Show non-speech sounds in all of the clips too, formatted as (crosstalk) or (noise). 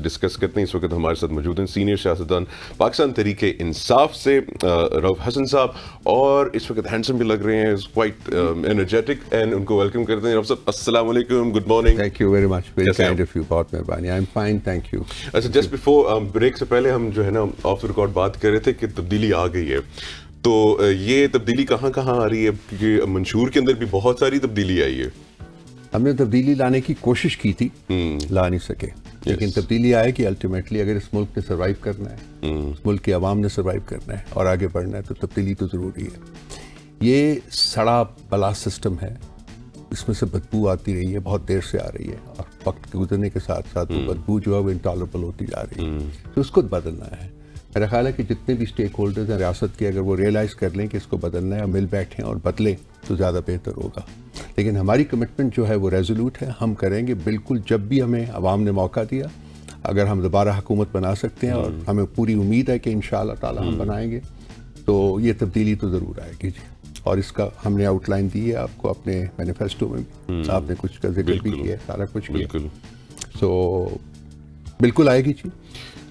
Discuss करते हैं इस वक्त हमारे साथ मौजूद हैं सीनियर सियासतदान पाकिस्तान तरीके इंसाफ से रव हसन साहब और इस वक्त हैंडसम भी लग रहे हैं क्वाइट एनर्जेटिक एंड उनको वेलकम करते हैं रऊफ साहब अस्सलाम वालेकुम good morning thank you very much very kind of you बहुत मेहरबानी I am fine thank you अच्छा जस्ट बिफोर ब्रेक से पहले हम जो है ना ऑफ द रिकॉर्ड बात कर रहे थे कि तब्दीली आ गई है तो ये तब्दीली कहाँ कहाँ आ रही है क्योंकि मंशूर के अंदर भी बहुत सारी तब्दीली आई है हमने तब्दीली लाने की कोशिश की थी हम्म। ला नहीं सके लेकिन तब्दीली आए कि अल्टीमेटली अगर इस मुल्क ने सर्वाइव करना है हम्म। इस मुल्क की आवाम ने सर्वाइव करना है और आगे बढ़ना है तो तब्दीली तो ज़रूरी है ये सड़ा बला सिस्टम है इसमें से बदबू आती रही है बहुत देर से आ रही है और वक्त गुजरने के साथ साथ हम्म। बदबू जो है वो इंटॉलरेबल होती जा रही है तो उसको बदलना है मेरा ख्याल है कि जितने भी स्टेक होल्डर्स हैं रियासत के अगर वो रियलाइज़ कर लें कि इसको बदलना है मिल बैठें और बदलें तो ज़्यादा बेहतर होगा लेकिन हमारी कमिटमेंट जो है वो रेजोल्यूट है हम करेंगे बिल्कुल जब भी हमें आवाम ने मौका दिया अगर हम दोबारा हुकूमत बना सकते हैं और हम्म। हमें पूरी उम्मीद है कि इन ताला हम हम्म। बनाएंगे तो ये तब्दीली तो ज़रूर आएगी जी और इसका हमने आउटलाइन दी है आपको अपने मैनिफेस्टो में भी हम्म। आपने कुछ का जिक्र भी किया सारा कुछ किया सो बिल्कुल आएगी जी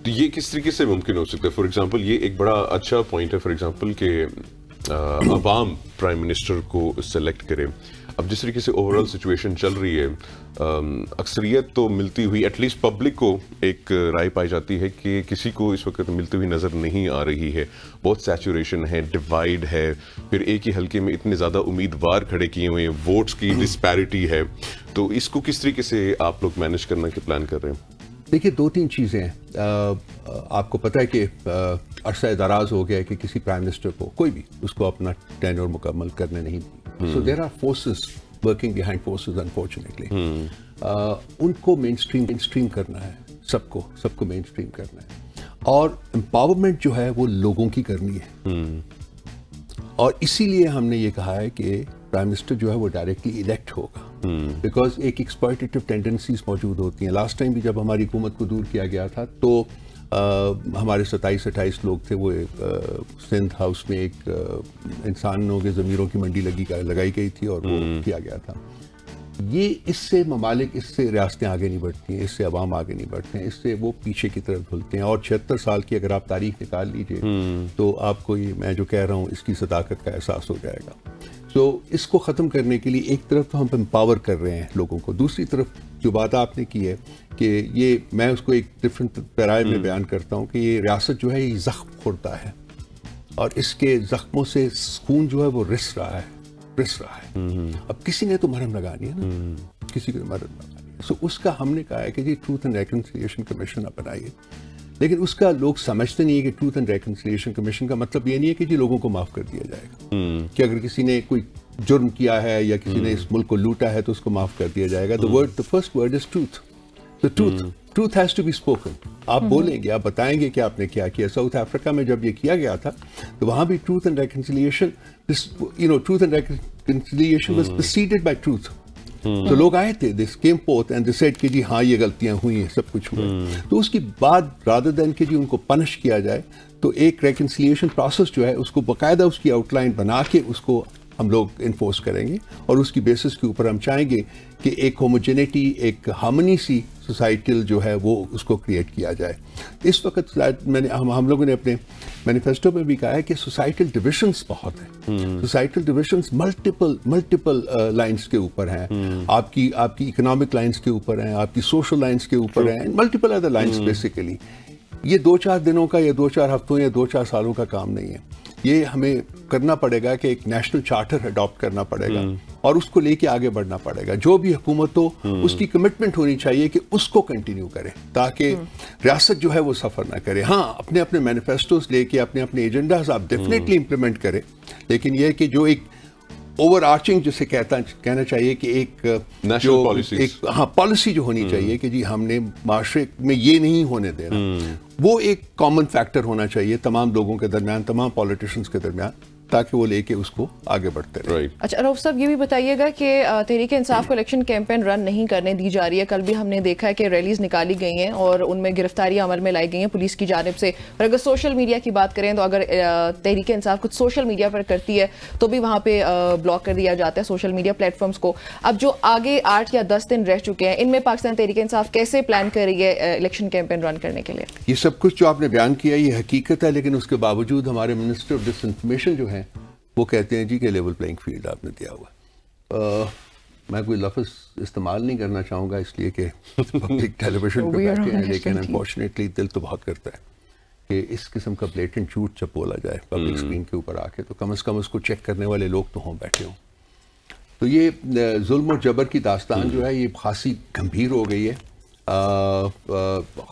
तो ये किस तरीके से मुमकिन हो सकता है फॉर एग्जांपल ये एक बड़ा अच्छा पॉइंट है फॉर एग्जांपल कि आवाम प्राइम मिनिस्टर को सेलेक्ट करें अब जिस तरीके से ओवरऑल सिचुएशन चल रही है अक्सरियत तो मिलती हुई एटलीस्ट पब्लिक को एक राय पाई जाती है कि किसी को इस वक्त मिलती हुई नज़र नहीं आ रही है बहुत सैचुरेशन है डिवाइड है फिर एक ही हलके में इतने ज़्यादा उम्मीदवार खड़े किए हुए हैं वोट्स की डिस्पैरिटी है तो इसको किस तरीके से आप लोग मैनेज करना के प्लान कर रहे हैं देखिए दो तीन चीज़ें आपको पता है कि अरसा दराज हो गया है कि किसी प्राइम मिनिस्टर को कोई भी उसको अपना टेनर मुकम्मल करने नहीं दी so there are forces working behind forces unfortunately उनको मेन स्ट्रीम मेन स्ट्रीम करना है सबको सबको मेन स्ट्रीम करना है और एम्पावरमेंट जो है वो लोगों की करनी है hmm. और इसीलिए हमने ये कहा है कि प्राइम मिनिस्टर जो है वो डायरेक्टली इलेक्ट होगा बिकॉज एक एक्सपर्टेटिव टेंडेंसीज मौजूद होती हैं लास्ट टाइम भी जब हमारी हुकूमत को दूर किया गया था तो आ, हमारे सत्ताईस अट्ठाईस लोग थे वो सिंध हाउस में एक इंसानों के ज़मीरों की मंडी लगी लगाई गई थी और वो हम्म। किया गया था ये इससे ममालिक इससे रियासतें आगे नहीं बढ़ती हैं इससे अवाम आगे नहीं बढ़ते हैं इससे वो पीछे की तरफ धुलते हैं और छिहत्तर साल की अगर आप तारीख निकाल लीजिए हम्म। तो आपको ये मैं जो कह रहा हूँ इसकी सदाकत का एहसास हो जाएगा तो इसको ख़त्म करने के लिए एक तरफ तो हम एम्पावर कर रहे हैं लोगों को दूसरी तरफ जो बात आपने की है कि ये मैं उसको एक डिफरेंट पैराय में हम्म। बयान करता हूँ कि ये रियासत जो है ये ज़ख्म खोड़ता है और इसके ज़ख्मों से सुकून जो है वो रिस रहा है प्रेस रहा है अब किसी ने तो मरम लगानी है ना किसी को मरम लगानी है सो उसका हमने कहा है कि जी ट्रूथ एंड रेकनसिलियशन कमीशन आप बनाइए लेकिन उसका लोग समझते नहीं है कि ट्रूथ एंड रेकनसिलियशन कमीशन का मतलब ये नहीं है कि जी लोगों को माफ कर दिया जाएगा कि अगर किसी ने कोई जुर्म किया है या किसी ने इस मुल्क को लूटा है तो उसको माफ कर दिया जाएगा the word the first word is truth the truth truth has to be spoken आप हम्म। बोलेंगे आप बताएंगे कि आपने क्या किया साउथ अफ्रीका में जब ये किया गया था तो वहां भी truth and reconciliation you know truth and reconciliation was preceded by truth तो लोग आए थे this came forth and this said कि जी हाँ ये गलतियां हुई हैं सब कुछ हुआ हम्म। तो उसकी बाद रादर देन के जी उनको पनिश किया जाए तो एक रेकन्सिलियेशन प्रोसेस जो है उसको बाकायदा उसकी आउटलाइन बना के उसको हम लोग इन्फोर्स करेंगे और उसकी बेसिस के ऊपर हम चाहेंगे कि एक होमोजेनिटी एक हमनी सी सोसाइटल जो है वो उसको क्रिएट किया जाए इस वक्त मैंने हम हम लोगों ने अपने मैनिफेस्टो में भी कहा है कि सोसाइटल डिविशंस बहुत हैं societal divisions multiple multiple lines के ऊपर हैं आपकी आपकी इकोनॉमिक लाइंस के ऊपर हैं आपकी सोशल लाइंस के ऊपर हैं मल्टीपल अदर लाइंस बेसिकली ये दो चार दिनों का या दो चार हफ्तों या दो चार सालों का काम नहीं है ये हमें करना पड़ेगा कि एक नेशनल चार्टर अडॉप्ट करना पड़ेगा हम्म। और उसको लेके आगे बढ़ना पड़ेगा जो भी हुकूमत हो हम्म। उसकी कमिटमेंट होनी चाहिए कि उसको कंटिन्यू करें ताकि हम्म। रियासत जो है वो सफ़र ना करे हाँ अपने अपने मैनिफेस्टोस लेके अपने अपने एजेंडाज आप डेफिनेटली इम्प्लीमेंट करें लेकिन यह कि जो एक ओवर आर्चिंग जिसे कहता कहना चाहिए कि एक जो एक हाँ पॉलिसी जो होनी hmm. चाहिए कि जी हमने माशरे में ये नहीं होने देना hmm. वो एक कॉमन फैक्टर होना चाहिए तमाम लोगों के दरमियान तमाम पॉलिटिशियंस के दरमियान ताकि वो लेके उसको आगे बढ़ते रहे अच्छा रऊफ साहब ये भी बताइएगा कि तहरीक इंसाफ को इलेक्शन कैंपेन रन नहीं करने दी जा रही है कल भी हमने देखा है कि रैलीज निकाली गई हैं और उनमें गिरफ्तारी अमल में लाई गई हैं पुलिस की जानब से और अगर सोशल मीडिया की बात करें तो अगर तहरीक इंसाफ कुछ सोशल मीडिया पर करती है तो भी वहाँ पे ब्लॉक कर दिया जाता है सोशल मीडिया प्लेटफॉर्म्स को अब जो आगे आठ या दस दिन रह चुके हैं इनमें पाकिस्तान तहरीक इंसाफ कैसे प्लान कर रही है इलेक्शन कैंपेन रन करने के लिए ये सब कुछ जो आपने बयान किया ये हकीकत है लेकिन उसके बावजूद हमारे मिनिस्टर ऑफ डिस जो है हैं वो कहते हैं जी के लेवल प्लेइंग फील्ड आपने दिया हुआ आ, मैं कोई लफ्ज़ इस्तेमाल नहीं करना चाहूँगा इसलिए कि पब्लिक टेलीविजन पर बैठे हैं लेकिन अनफॉर्चुनेटली दिल तो बहुत करता है कि इस किस्म का ब्लेटेंट झूठ जब बोला जाए पब्लिक हम्म। स्क्रीन के ऊपर आके तो कम अज़ कम उसको चेक करने वाले लोग तो हों बैठे हों तो ये जुल्म और जबर की दास्तान जो हम्म। है ये खासी गंभीर हो गई है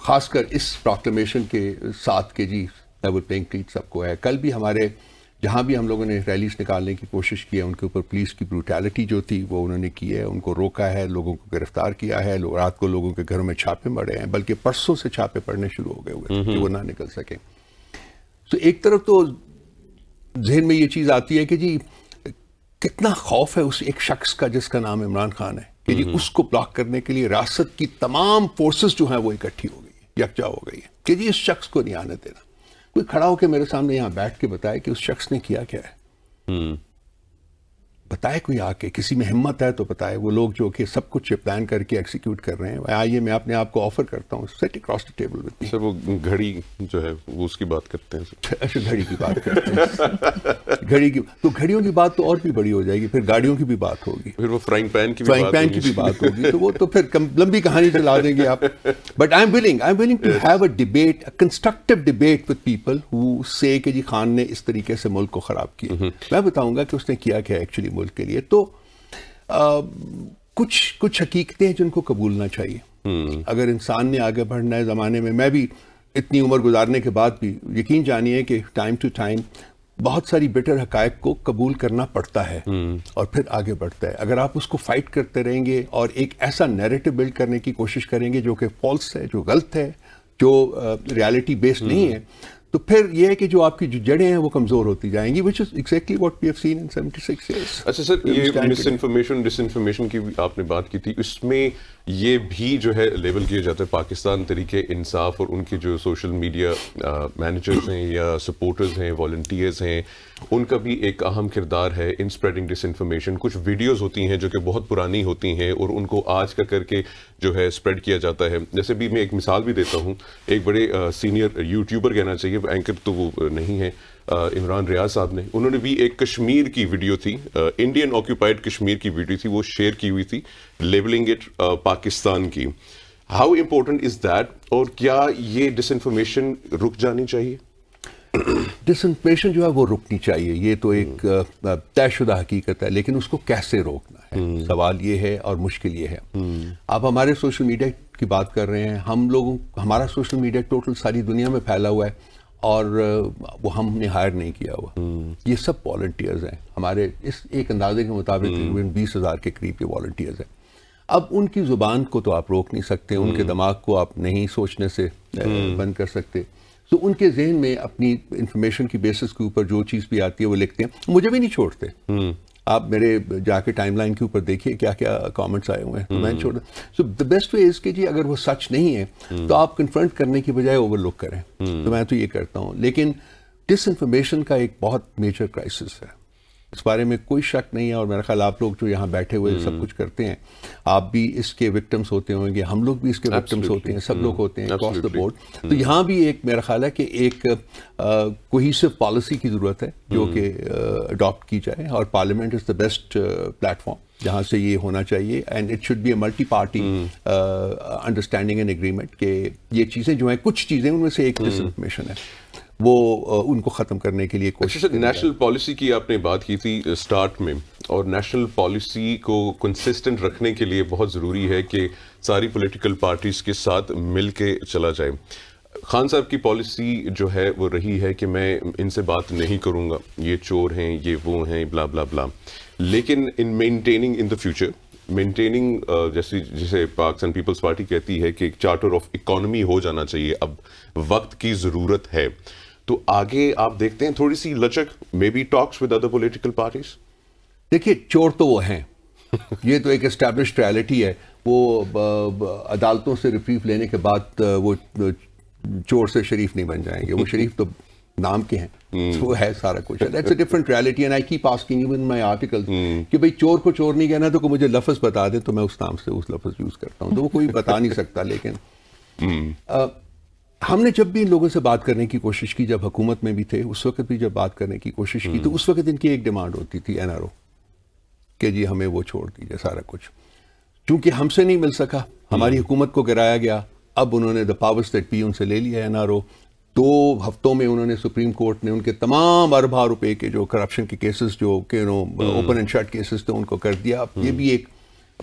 ख़ासकर इस प्रोक्लेमेशन के साथ के जी लेवल प्लेइंग सबको है कल भी हमारे जहाँ भी हम लोगों ने रैलीस निकालने की कोशिश की है उनके ऊपर पुलिस की ब्रूटैलिटी जो थी वो उन्होंने की है उनको रोका है लोगों को गिरफ्तार किया है रात को लोगों के घरों में छापे मरे हैं बल्कि परसों से छापे पड़ने शुरू हो गए हुए कि वो ना निकल सकें तो एक तरफ तो जहन में ये चीज़ आती है कि जी कितना खौफ है उस एक शख्स का जिसका नाम इमरान खान है कि जी हम्म, हम्म। उसको ब्लॉक करने के लिए रियासत की तमाम फोर्सेस जो हैं वो इकट्ठी हो गई यकजा हो गई है कि जी इस शख्स को नहीं आने देना कोई खड़ा होकर मेरे सामने यहाँ बैठ के बताए कि उस शख्स ने किया क्या है हम्म। बताए कोई आके किसी में हिम्मत है तो बताए वो लोग जो कि सब कुछ प्लान करके एक्सिक्यूट कर रहे हैं आइए मैं अपने आप को ऑफर करता हूँ set across the table with sir वो घड़ी जो है वो उसकी बात करते हैं (laughs) अच्छा घड़ी की बात करते हैं घड़ी की तो घड़ियों की बात तो और भी बड़ी हो जाएगी फिर गाड़ियों की भी बात होगी फिर वो फ्राइंग पैन की फ्राइंग पैन की भी बात होगी तो वो तो फिर लंबी कहानी चला देंगे आप but I am willing I am willing to have a debate a constructive debate with people who say कि जी खान ने इस तरीके से मुल्क को ख़राब किया हम्म। मैं बताऊंगा कि उसने किया क्या एक्चुअली मुल्क के लिए तो आ, कुछ कुछ हकीकतें हैं जिनको कबूलना चाहिए हम्म। अगर इंसान ने आगे बढ़ना है ज़माने में मैं भी इतनी उम्र गुजारने के बाद भी यकीन जानिए कि टाइम टू टाइम बहुत सारी बेटर हकायक को कबूल करना पड़ता है हम्म। और फिर आगे बढ़ता है अगर आप उसको फाइट करते रहेंगे और एक ऐसा नैरेटिव बिल्ड करने की कोशिश करेंगे जो कि फॉल्स है जो गलत है जो रियलिटी बेस्ड नहीं हम्म। है तो फिर यह है कि जो आपकी जो जड़ें हैं वो कमजोर होती जाएंगी which is exactly what we have seen in 76 years अच्छा सर ये मिस इन्फॉर्मेशन डिस इन्फॉर्मेशन की आपने बात की थी इसमें ये भी जो है लेबल किया जाता है पाकिस्तान तरीके इंसाफ और उनके जो सोशल मीडिया मैनेजर्स हैं या सपोर्टर्स हैं वॉल्टियर्स हैं उनका भी एक अहम किरदार है इन स्प्रेडिंग डिस इन्फॉर्मेशन कुछ वीडियोज़ होती हैं जो कि बहुत पुरानी होती हैं और उनको आज का करके जो है स्प्रेड किया जाता है जैसे भी मैं एक मिसाल भी देता हूँ एक बड़े सीनियर यूट्यूबर कहना चाहिए एंकर तो वो नहीं है इमरान रियाज साहब ने उन्होंने भी एक कश्मीर की वीडियो थी इंडियन ऑक्यूपाइड कश्मीर की वीडियो थी वो शेयर की हुई थी लेबलिंग इट पाकिस्तान की हाउ इम्पोर्टेंट इज़ दैट और क्या ये डिसइंफॉर्मेशन रुक जानी चाहिए डिसइंफॉर्मेशन जो है वो रुकनी चाहिए ये तो एक हम्म। तयशुदा हकीकत है लेकिन उसको कैसे रोकना है हम्म। सवाल ये है और मुश्किल ये है हम्म। आप हमारे सोशल मीडिया की बात कर रहे हैं हम लोगों हमारा सोशल मीडिया टोटल सारी दुनिया में फैला हुआ है और वो हमने हायर नहीं किया हुआ ये सब वॉल्टियर्स हैं हमारे इस एक अंदाजे के मुताबिक तकरीबन बीस हज़ार के करीब ये वॉल्टियर्स हैं अब उनकी ज़ुबान को तो आप रोक नहीं सकते उनके दिमाग को आप नहीं सोचने से बंद कर सकते तो उनके जहन में अपनी इन्फॉर्मेशन की बेसिस के ऊपर जो चीज़ भी आती है वो लिखते हैं मुझे भी नहीं छोड़ते हम्म। आप मेरे जाके टाइमलाइन के ऊपर देखिए क्या क्या कमेंट्स आए हुए हैं तो मैं हम्म। छोड़ सो द बेस्ट वे इसके जी अगर वो सच नहीं है हम्म। तो आप कन्फ्रंट करने की बजाय ओवरलुक करें तो मैं तो ये करता हूँ लेकिन डिसइंफॉर्मेशन का एक बहुत मेजर क्राइसिस है इस बारे में कोई शक नहीं है और मेरा ख्याल आप लोग जो यहाँ बैठे हुए सब हम्म। कुछ करते हैं आप भी इसके विक्टम्स होते होंगे हम लोग भी इसके विक्टम्स होते हैं सब लोग हम्म। होते हैं अक्रॉस द बोर्ड तो हम्म। यहाँ भी एक मेरा ख्याल है कि एक कोहिसिव पॉलिसी की ज़रूरत है जो कि अडॉप्ट की जाए और parliament is the best platform जहाँ से ये होना चाहिए and it should be a multi party understanding and agreement के ये चीज़ें जो हैं कुछ चीज़ें उनमें से एक डिसमेशन है वो उनको ख़त्म करने के लिए कोशिश अच्छा नेशनल पॉलिसी की आपने बात की थी स्टार्ट में और नेशनल पॉलिसी को कंसिस्टेंट रखने के लिए बहुत ज़रूरी है कि सारी पॉलिटिकल पार्टीज़ के साथ मिल के चला जाए खान साहब की पॉलिसी जो है वो रही है कि मैं इनसे बात नहीं करूँगा ये चोर हैं ये वो हैं ब्ला ब्ला ब्ला लेकिन in maintaining in the future maintaining जैसे जिसे पाकिस्तान पीपल्स पार्टी कहती है कि एक चार्टर ऑफ इकोनॉमी हो जाना चाहिए अब वक्त की ज़रूरत है तो आगे आप देखते हैं थोड़ी सी लचक maybe talks with other political parties देखिए चोर तो वो हैं ये तो एक एस्टेब्लिश रियलिटी है वो अदालतों से रिफीफ लेने के बाद वो चोर से शरीफ नहीं बन जाएंगे वो शरीफ तो नाम के हैं वो हम्म। तो वो है सारा कुछ that's a different reality and I keep asking you in my article कि भाई चोर को चोर नहीं कहना तो को मुझे लफ्ज़ बता दे तो मैं उस नाम से उस लफ्ज़ यूज़ करता हूँ तो वो कोई बता नहीं सकता लेकिन hmm. (laughs) uh, हमने जब भी इन लोगों से बात करने की कोशिश की जब हुकूमत में भी थे उस वक्त भी जब बात करने की कोशिश की तो हम्म। उस वक्त इनकी एक डिमांड होती थी ओ कि जी हमें वो छोड़ दीजिए सारा कुछ चूंकि हमसे नहीं मिल सका हमारी हम्म। हुकूमत को गिराया गया अब उन्होंने द पावर्स स्टेट पी उनसे ले लिया एन ओ दो हफ्तों में उन्होंने सुप्रीम कोर्ट ने उनके तमाम अरबा रुपए के जो करप्शन के केसेस जो के no open and shut cases थे उनको कर दिया ये हम्म। भी एक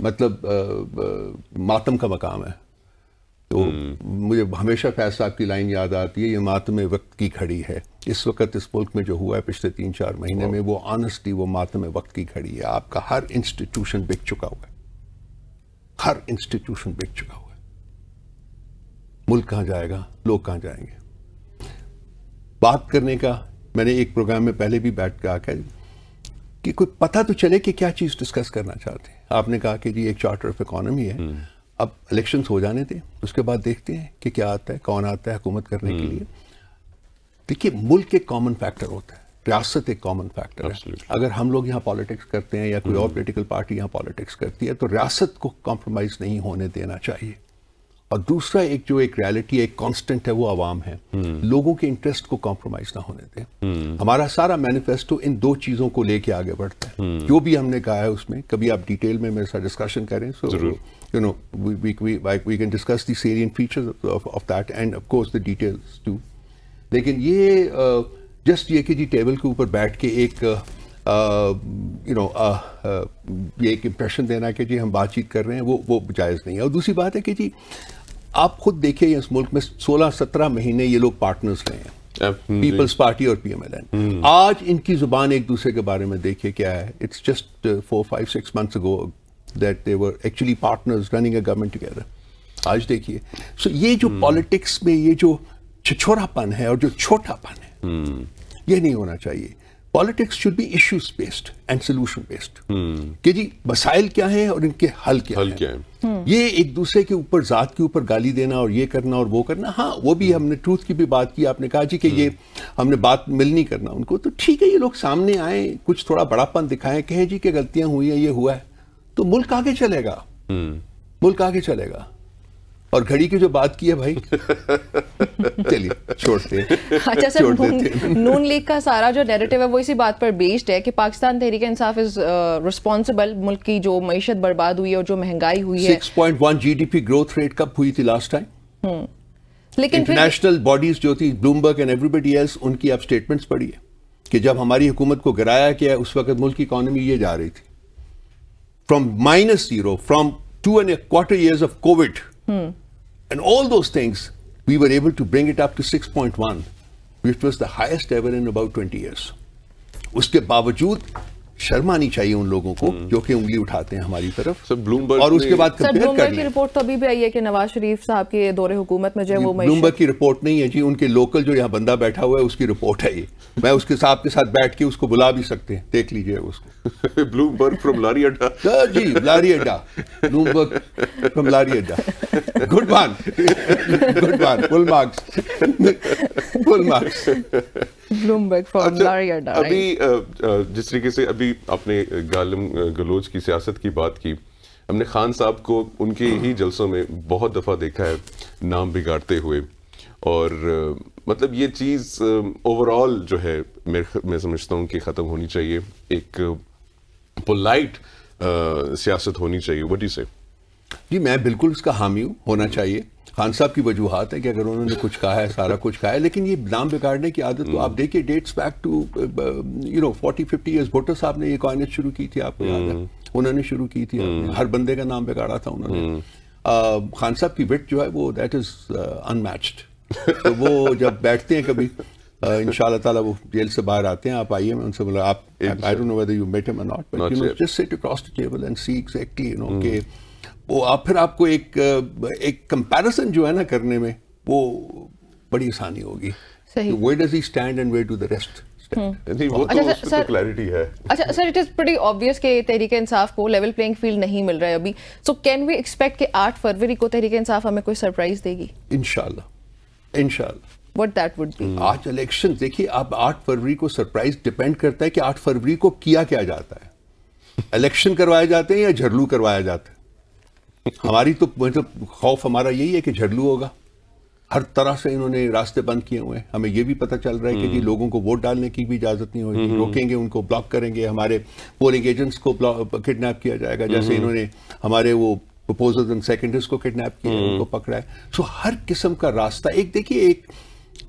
मतलब मातम का मकाम है तो हम्म। मुझे हमेशा फैज साहब की लाइन याद आती है ये मातम वक्त की खड़ी है इस वक्त इस मुल्क में जो हुआ है पिछले तीन चार महीने में वो ऑनेस्टली वो मातम वक्त की खड़ी है आपका हर इंस्टीट्यूशन बिक चुका हुआ है हर इंस्टीट्यूशन बिक चुका हुआ है मुल्क कहाँ जाएगा लोग कहाँ जाएंगे बात करने का मैंने एक प्रोग्राम में पहले भी बैठ कर आकर कि कोई पता तो चले कि क्या चीज़ डिस्कस करना चाहते हैं आपने कहा कि जी एक चार्टर ऑफ इकोनॉमी है हम्म। अब इलेक्शन हो जाने दें उसके बाद देखते हैं कि क्या आता है कौन आता है हुकूमत करने के हम्म। लिए देखिए मुल्क एक कॉमन फैक्टर होता है रियासत एक कॉमन फैक्टर है अगर हम लोग यहाँ पॉलिटिक्स करते हैं या कोई और पोलिटिकल हम्म। पार्टी यहाँ पॉलिटिक्स करती है तो रियासत को कॉम्प्रोमाइज़ नहीं होने देना चाहिए और दूसरा एक जो एक रियलिटी एक कांस्टेंट है वो आवाम है हम्म। लोगों के इंटरेस्ट को कॉम्प्रोमाइज ना होने दें हमारा सारा मैनिफेस्टो इन दो चीज़ों को लेके आगे बढ़ता है जो भी हमने कहा है उसमें कभी आप डिटेल में मेरे साथ डिस्कशन करें सो you know, we, we, we, like we can discuss the salient features of, of, of that and of course the details too. लेकिन ये जस्ट ये कि जी टेबल के ऊपर बैठ के एक यू नो ये एक इम्प्रेशन देना कि जी हम बातचीत कर रहे हैं वो वो जायज़ नहीं है और दूसरी बात है कि जी आप खुद देखिए इस मुल्क में 16-17 महीने ये लोग पार्टनर्स रहे हैं पीपल्स हम्म, पार्टी और पीएमएलएन हम्म। आज इनकी जुबान एक दूसरे के बारे में देखिए क्या है it's just four five six months go that they were actually partners running a government together आज देखिए सो ये जो पॉलिटिक्स hmm. में ये जो छिछोरापन है और जो छोटापन है hmm. ये नहीं होना चाहिए politics should be issues based and solution based कि जी मसाइल क्या है और इनके हल क्या हल है, क्या है? Hmm. ये एक दूसरे के ऊपर जात के ऊपर गाली देना और ये करना और वो करना हाँ वो भी hmm. हमने ट्रूथ की भी बात की आपने कहा जी कि hmm. ये हमने बात मिल नहीं करना उनको तो ठीक है ये लोग सामने आए कुछ थोड़ा बड़ापन दिखाएं कहें जी कि गलतियां हुई है ये हुआ है तो मुल्क आगे चलेगा हम्म। मुल्क आगे चलेगा और घड़ी की जो बात की है भाई (laughs) चलिए छोड़ते अच्छा सर नून लीग का सारा जो नेरेटिव है वो इसी बात पर बेस्ड है कि Pakistan Tehreek Insaf is responsible uh, मुल्क की जो मीशत बर्बाद हुई है और जो महंगाई हुई है 6.1 जीडीपी ग्रोथ रेट कब हुई थी लास्ट टाइम हम्म। लेकिन नेशनल बॉडीज जो थी ब्लूमबर्ग एंड एवरीबडी एल्स उनकी आप स्टेटमेंट्स है कि जब हमारी हुकूमत को गिराया गया उस वक्त मुल्क की इकोनॉमी ये जा रही थी from minus zero, from two and a quarter years of COVID, hmm. and all those things, we were able to bring it up to 6.1, which was the highest ever in about 20 years. उसके बावजूद शर्मानी चाहिए उन लोगों को हम्म। जो कि उंगली उठाते हैं हमारी तरफ सर ब्लूमबर्ग और उसके बाद ब्लूमबर्ग की रिपोर्ट तो अभी भी आई है कि नवाज शरीफ साहब के दौरे हुकूमत में जो वो ब्लूमबर्ग की रिपोर्ट नहीं है जी उनके लोकल जो यहाँ बंदा बैठा हुआ है उसकी रिपोर्ट है ये मैं उसके साहब के साथ बैठ के उसको बुला भी सकते हैं देख लीजिए उसको ब्लूमबर्ग फ्रॉम लारी अड्डा जी लारी अड्डा ब्लूमबर्ग फ्रॉम लारी अड्डा good man good man full marks full marks Bloomberg from Lari Adda अभी जिस तरीके से अभी अभी आपने गालम गलोच की सियासत की बात की हमने खान साहब को उनके ही जलसों में बहुत दफ़ा देखा है नाम बिगाड़ते हुए और मतलब ये चीज़ ओवरऑल जो है मेरे मैं समझता हूँ कि ख़त्म होनी चाहिए एक पोलाइट सियासत होनी चाहिए वट यू से जी मैं बिल्कुल इसका हामी हूँ होना चाहिए खान साहब की वजूहत है कि अगर उन्होंने कुछ कहा है सारा कुछ कहा है लेकिन ये नाम बिगाड़ने की आदत तो आप हम्म। देखिए dates back to you know forty fifty years Bhutto साहब ने ये कॉइनेज शुरू की थी आपको याद है हम्म। उन्होंने शुरू की थी हम्म। हर बंदे का नाम बिगाड़ा था उन्होंने खान साहब की विट जो है वो दैट इज़ अनमैच्ड वो (laughs) जब बैठते हैं कभी uh, इन ताला वो जेल से बाहर आते हैं आप आइए मैं उनसे बोला आप I don't know whether you met him और not but you know just sit across the table and see exactly you know के वो आप फिर आपको एक एक कंपैरिजन जो है ना करने में वो बड़ी आसानी होगी where does he stand and where to the rest नहीं अच्छा, क्लैरिटी तो तो है अच्छा sir it is pretty obvious कि तहरीके इंसाफ को लेवल प्लेइंग फील्ड नहीं मिल रहा है अभी सो कैन वी एक्सपेक्ट के आठ फरवरी को तहरीके इंसाफ हमें कोई सरप्राइज देगी इनशाला इंशाल्लाह वट दैट वुड आज इलेक्शन देखिए आप आठ फरवरी को सरप्राइज डिपेंड करता है कि आठ फरवरी को किया क्या जाता है इलेक्शन करवाए जाते हैं या झरलू करवाया जाता है हमारी तो मतलब खौफ हमारा यही है कि झड़लू होगा हर तरह से इन्होंने रास्ते बंद किए हुए हैं हमें यह भी पता चल रहा है कि जी हम्म। लोगों को वोट डालने की भी इजाजत नहीं होगी हम्म। रोकेंगे उनको ब्लॉक करेंगे हमारे पोलिंग एजेंट्स को किडनैप किया जाएगा जैसे हम्म। इन्होंने हमारे वो प्रपोजल्स एंड सेकेंडरीज को किडनैप किया उनको पकड़ा है सो हर किस्म का रास्ता एक देखिए एक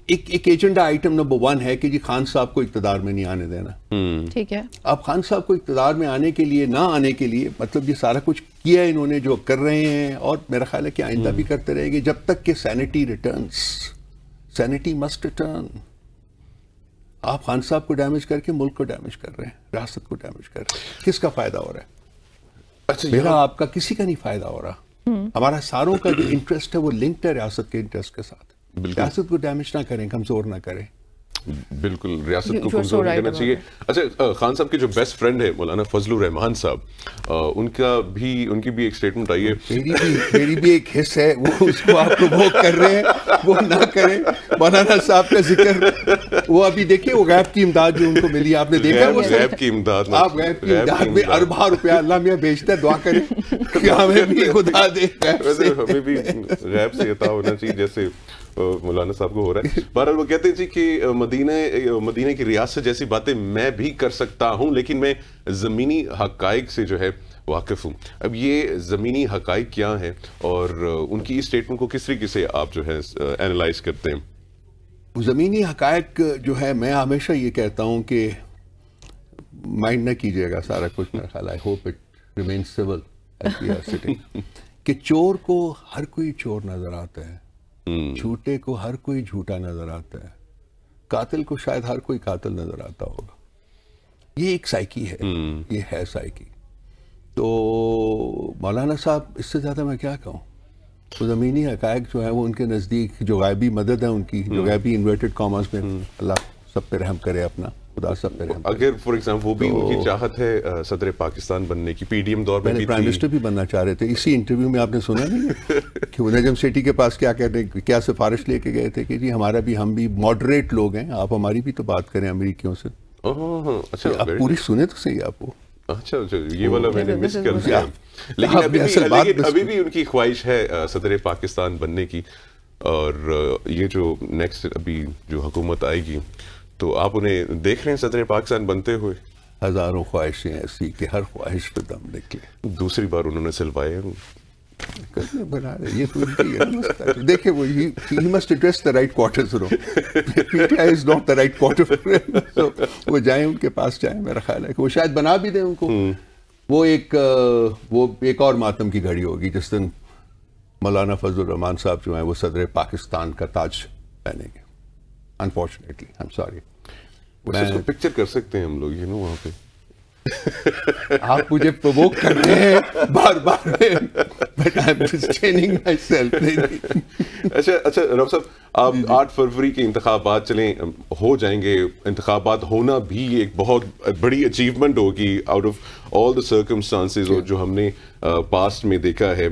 एक एक एजेंडा आइटम नंबर वन है कि जी खान साहब को इकतदार में नहीं आने देना हम्म। ठीक है अब खान साहब को इकतदार में आने के लिए ना आने के लिए मतलब ये सारा कुछ किया इन्होंने जो कर रहे हैं और मेरा ख्याल है कि आइंदा भी हम्म। करते रहेंगे जब तक कि sanity return sanity must return आप खान साहब को डैमेज करके मुल्क को डैमेज कर रहे हैं रियासत को डैमेज कर रहे हैं किसका फायदा हो रहा है अच्छा मेरा आपका किसी का नहीं फायदा हो रहा हम्म। हमारा सारों का जो इंटरेस्ट है वो लिंक्ड है रियासत के इंटरेस्ट के साथ रियासत को डैमेज ना करें कमजोर ना करें बिल्कुल रियासत को कमजोर नहीं करना चाहिए अच्छा खान साहब के जो बेस्ट फ्रेंड है मौलाना फजल रहमान साहब उनका भी उनकी भी एक स्टेटमेंट आई है मेरी भी मेरी भी एक हिस्स है वो उसको आप प्रमोट कर रहे हैं वो ना करें मौलाना साहब का जिक्र वो अभी देखिए वो गैप की इमदाद जो उनको मिली आपने देखा वो गैप की इमदाद आप गैप की इमदाद में अरबा रुपया अल्लाह मियाँ भेजता है दुआ करें कि हमें भी खुदा दे हमें भी गैब से होना चाहिए जैसे मौलाना साहब को हो रहा है बहरहाल वो कहते हैं जी कि मदीने मदीने की रियासत जैसी बातें मैं भी कर सकता हूँ लेकिन मैं ज़मीनी हकाइक से जो है वाकिफ़ हूँ अब ये ज़मीनी हकाइक क्या हैं और उनकी इस स्टेटमेंट को किस तरीके से आप जो है एनालाइज करते हैं ज़मीनी हकायक जो है मैं हमेशा ये कहता हूँ कि माइंड ना कीजिएगा सारा कुछ मेरा ख्याल I hope it remain civil कि चोर को हर कोई चोर नज़र आता है हम्म। झूठे को हर कोई झूठा नजर आता है कातिल को शायद हर कोई कातिल नजर आता होगा ये एक साइकी है हम्म। ये है साइकी तो मौलाना साहब इससे ज़्यादा मैं क्या कहूँ तो ज़मीनी हकायक जो है वो उनके नज़दीक जो गायबी मदद है उनकी जो हम्म। गायबी इन्वर्टेड कॉमर्स में अल्लाह सब पे रहम करे अपना खुदा सब अगर फॉर एग्जांपल वो भी तो, उनकी चाहत है सदर पाकिस्तान बनने की पीडीएम दौर में प्राइम मिनिस्टर भी बनना चाह रहे थे इसी इंटरव्यू में आपने सुना नहीं (laughs) कि वो नजम सेठी के पास क्या कहते हैं क्या सिफारिश लेके गए थे कि जी हमारा भी हम भी मॉडरेट लोग हैं आप हमारी भी तो बात करें अमरीकियों से अच्छा पूरी सुने तो सही आपको अच्छा अच्छा ये वाला मैंने मिस कर दिया हाँ, लेकिन अभी भी, लेकिन अभी भी उनकी ख्वाहिश है सदर पाकिस्तान बनने की और ये जो नेक्स्ट अभी जो हुकूमत आएगी तो आप उन्हें देख रहे हैं सदर पाकिस्तान बनते हुए हज़ारों ख्वाहिशें ऐसी कि हर ख्वाहिश पे दम निकले दूसरी बार उन्होंने सिलवाए बना तो वो मातम की घड़ी होगी जिस दिन मौलाना फजल रहमान साहब जो है वो सदर पाकिस्तान का ताज पहनेंगे अनफॉर्चुनेटली आई एम सॉरी मैं पिक्चर कर सकते हैं हम लोग यू नो वहाँ पे आप मुझे प्रोवोक करते हैं बार बार में but I am restraining myself अच्छा अच्छा रब साहब आप आठ फरवरी के इंतबात चलें हो जाएंगे इंतबात होना भी एक बहुत बड़ी अचीवमेंट होगी out of all the circumstances और जो हमने पास्ट में देखा है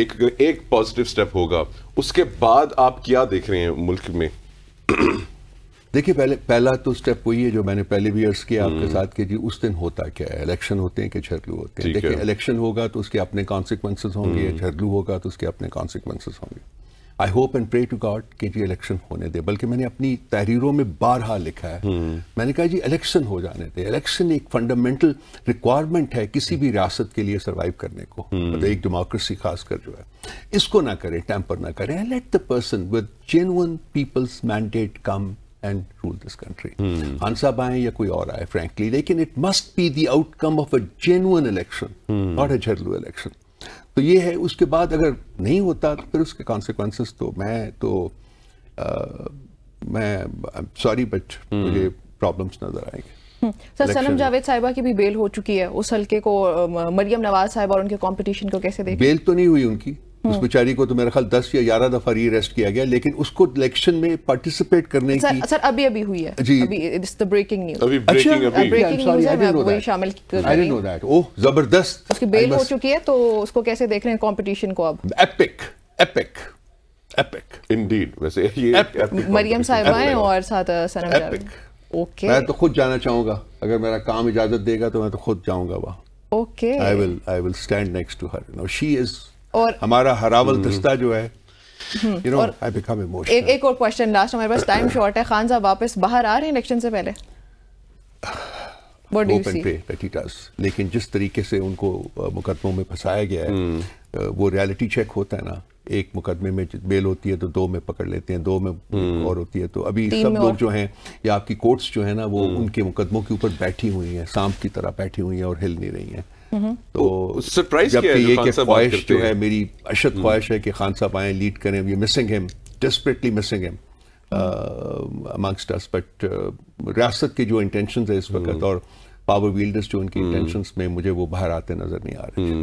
एक एक पॉजिटिव स्टेप होगा उसके बाद आप क्या देख रहे हैं मुल्क में (clears throat) देखिए पहले पहला तो स्टेप वही है जो मैंने पहले भी अर्ज किया आपके हम्म। साथ कि जी उस दिन होता क्या है इलेक्शन होते हैं कि झरलू होते हैं देखिए इलेक्शन होगा तो उसके अपने कॉन्सिक्वेंसेज होंगे झरलू हम्म। होगा तो उसके अपने कॉन्सिक्वेंसेज होंगे I hope and pray to God के जी इलेक्शन होने दे बल्कि मैंने अपनी तहरीरों में बारहा लिखा है हम्म। मैंने कहा जी इलेक्शन हो जाने दे इलेक्शन एक फंडामेंटल रिक्वायरमेंट है किसी भी रियासत के लिए सर्वाइव करने को हम्म। मतलब एक डेमोक्रेसी खासकर जो है इसको ना करें टैंपर ना करें let the person with genuine people's mandate come and rule this country Khan साहब आए या कोई और आए फ्रेंकली लेकिन it must be the outcome of a genuine election not a झरलू इलेक्शन तो ये है उसके बाद अगर नहीं होता तो फिर उसके कॉन्सिक्वेंसेस तो मैं तो आ, मैं सॉरी बट हम्म। मुझे प्रॉब्लम्स नजर आएंगे हम्म। सर सलम जावेद साहिबा की भी बेल हो चुकी है उस हल्के को मरियम नवाज साहिबा और उनके कंपटीशन को कैसे देखें बेल तो नहीं हुई उनकी उस हम्म। बेचारी को तो मेरा ख्याल दस या ग्यारह दफा री अरेस्ट किया गया लेकिन उसको इलेक्शन में पार्टिसिपेट करने सर, की सर अभी अभी हुई है जी ब्रेकिंग न्यूज अभी ब्रेकिंग अभी अच्छा, शामिल आई नो दैट ओह जबरदस्त उसकी बेल हो चुकी है तो उसको कैसे देख रहे हैं कंपटीशन को अब एपिक एपिक एपिक इंडीड वैसे ये मरियम साहिबा हैं और साथ सनम एपिक ओके मैं तो खुद जाना चाहूंगा अगर मेरा काम इजाजत देगा तो मैं तो खुद जाऊंगा वहां okay I will I will stand next to her no she is और हमारा हरावल हम्म। दस्ता जो है हम्म, you know, और एक एक और क्वेश्चन लास्ट हमारे पास टाइम शॉर्ट है खान साहब वापस बाहर आ रहे हैं इलेक्शन से पहले लेकिन जिस तरीके से उनको मुकदमों में फंसाया गया है हम्म। वो रियलिटी चेक होता है ना एक मुकदमे में बेल होती है तो दो में पकड़ लेते हैं दो में और होती है तो अभी सब लोग जो हैं या आपकी कोर्ट्स जो है ना वो उनके मुकदमों के ऊपर बैठी हुई हैं सांप की तरह बैठी हुई हैं और हिल नहीं रही हैं हम्म। तो सरप्राइज ये कि ख्वाहिश जो है मेरी अशद हम्म। ख्वाहिश है कि खान साहब आए लीड करें we missing him desperately missing him amongst us but रियासत के जो इंटेंशन है इस वक्त हम्म। और पावर वील्डर्स जो उनकी इंटेंशन में मुझे वो बाहर आते नजर नहीं आ रहे